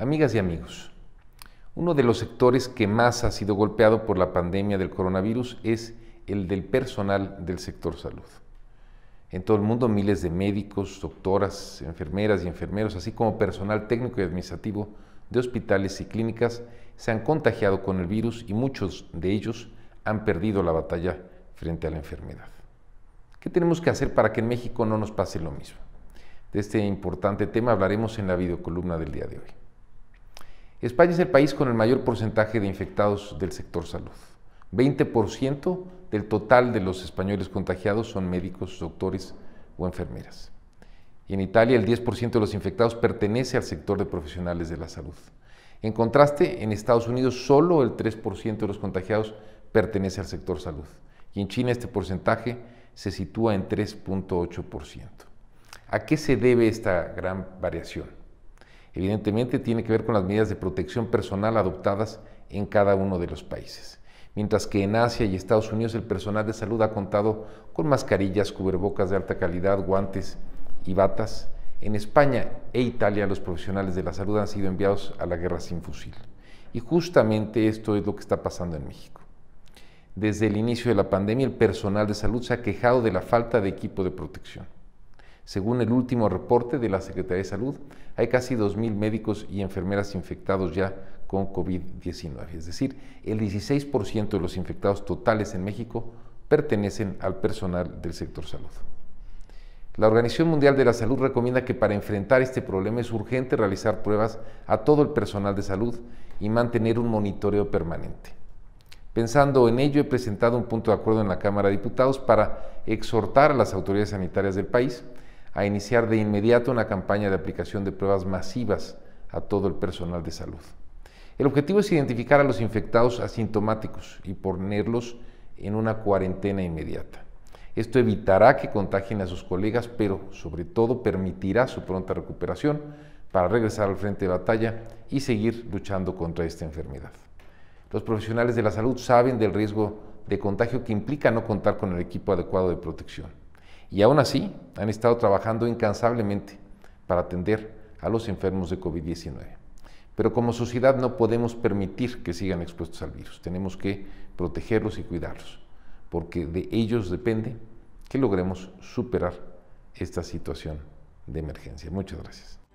Amigas y amigos, uno de los sectores que más ha sido golpeado por la pandemia del coronavirus es el del personal del sector salud. En todo el mundo miles de médicos, doctoras, enfermeras y enfermeros, así como personal técnico y administrativo de hospitales y clínicas se han contagiado con el virus y muchos de ellos han perdido la batalla frente a la enfermedad. ¿Qué tenemos que hacer para que en México no nos pase lo mismo? De este importante tema hablaremos en la videocolumna del día de hoy. España es el país con el mayor porcentaje de infectados del sector salud. 20% del total de los españoles contagiados son médicos, doctores o enfermeras. Y en Italia el 10% de los infectados pertenece al sector de profesionales de la salud. En contraste, en Estados Unidos solo el 3% de los contagiados pertenece al sector salud. Y en China este porcentaje se sitúa en 3.8%. ¿A qué se debe esta gran variación? Evidentemente tiene que ver con las medidas de protección personal adoptadas en cada uno de los países. Mientras que en Asia y Estados Unidos el personal de salud ha contado con mascarillas, cubrebocas de alta calidad, guantes y batas, en España e Italia los profesionales de la salud han sido enviados a la guerra sin fusil. Y justamente esto es lo que está pasando en México. Desde el inicio de la pandemia el personal de salud se ha quejado de la falta de equipo de protección. Según el último reporte de la Secretaría de Salud, hay casi 2.000 médicos y enfermeras infectados ya con COVID-19. Es decir, el 16% de los infectados totales en México pertenecen al personal del sector salud. La Organización Mundial de la Salud recomienda que para enfrentar este problema es urgente realizar pruebas a todo el personal de salud y mantener un monitoreo permanente. Pensando en ello, he presentado un punto de acuerdo en la Cámara de Diputados para exhortar a las autoridades sanitarias del país a iniciar de inmediato una campaña de aplicación de pruebas masivas a todo el personal de salud. El objetivo es identificar a los infectados asintomáticos y ponerlos en una cuarentena inmediata. Esto evitará que contagien a sus colegas, pero sobre todo permitirá su pronta recuperación para regresar al frente de batalla y seguir luchando contra esta enfermedad. Los profesionales de la salud saben del riesgo de contagio que implica no contar con el equipo adecuado de protección. Y aún así, han estado trabajando incansablemente para atender a los enfermos de COVID-19. Pero como sociedad no podemos permitir que sigan expuestos al virus. Tenemos que protegerlos y cuidarlos, porque de ellos depende que logremos superar esta situación de emergencia. Muchas gracias.